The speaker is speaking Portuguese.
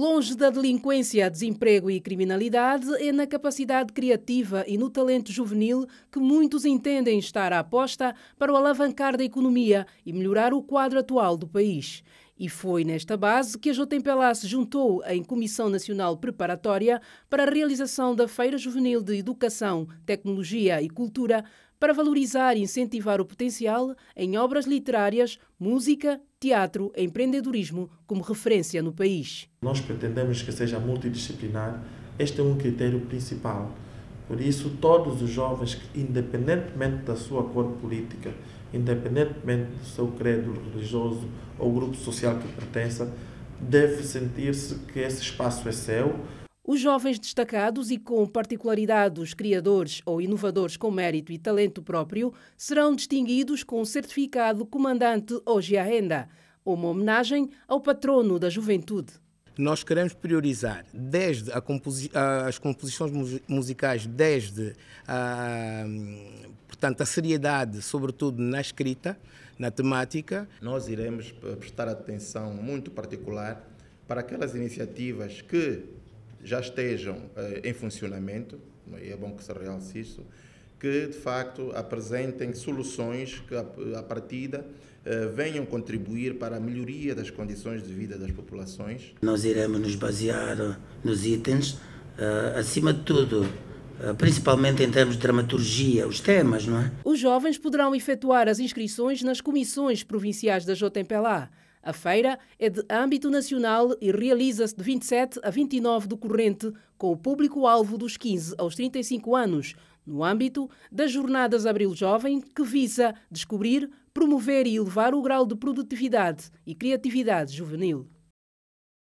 Longe da delinquência, desemprego e criminalidade, é na capacidade criativa e no talento juvenil que muitos entendem estar a aposta para o alavancar da economia e melhorar o quadro atual do país. E foi nesta base que a Jotempelá se juntou em Comissão Nacional Preparatória para a realização da Feira Juvenil de Educação, Tecnologia e Cultura, para valorizar e incentivar o potencial em obras literárias, música, teatro, empreendedorismo como referência no país. Nós pretendemos que seja multidisciplinar, este é um critério principal. Por isso, todos os jovens, independentemente da sua cor política, independentemente do seu credo religioso ou grupo social que pertença, deve sentir-se que esse espaço é seu os jovens destacados e com particularidade os criadores ou inovadores com mérito e talento próprio serão distinguidos com o certificado Comandante Hoje à Renda, uma homenagem ao patrono da juventude nós queremos priorizar desde composi as composições musicais, desde a, portanto, a seriedade, sobretudo na escrita, na temática. Nós iremos prestar atenção muito particular para aquelas iniciativas que já estejam eh, em funcionamento, né, e é bom que se realce isso, que de facto apresentem soluções que, à partida, eh, venham contribuir para a melhoria das condições de vida das populações. Nós iremos nos basear nos itens, eh, acima de tudo, principalmente em termos de dramaturgia, os temas, não é? Os jovens poderão efetuar as inscrições nas comissões provinciais da JMPLA. A feira é de âmbito nacional e realiza-se de 27 a 29 do corrente, com o público-alvo dos 15 aos 35 anos, no âmbito das Jornadas Abril Jovem, que visa descobrir, promover e elevar o grau de produtividade e criatividade juvenil.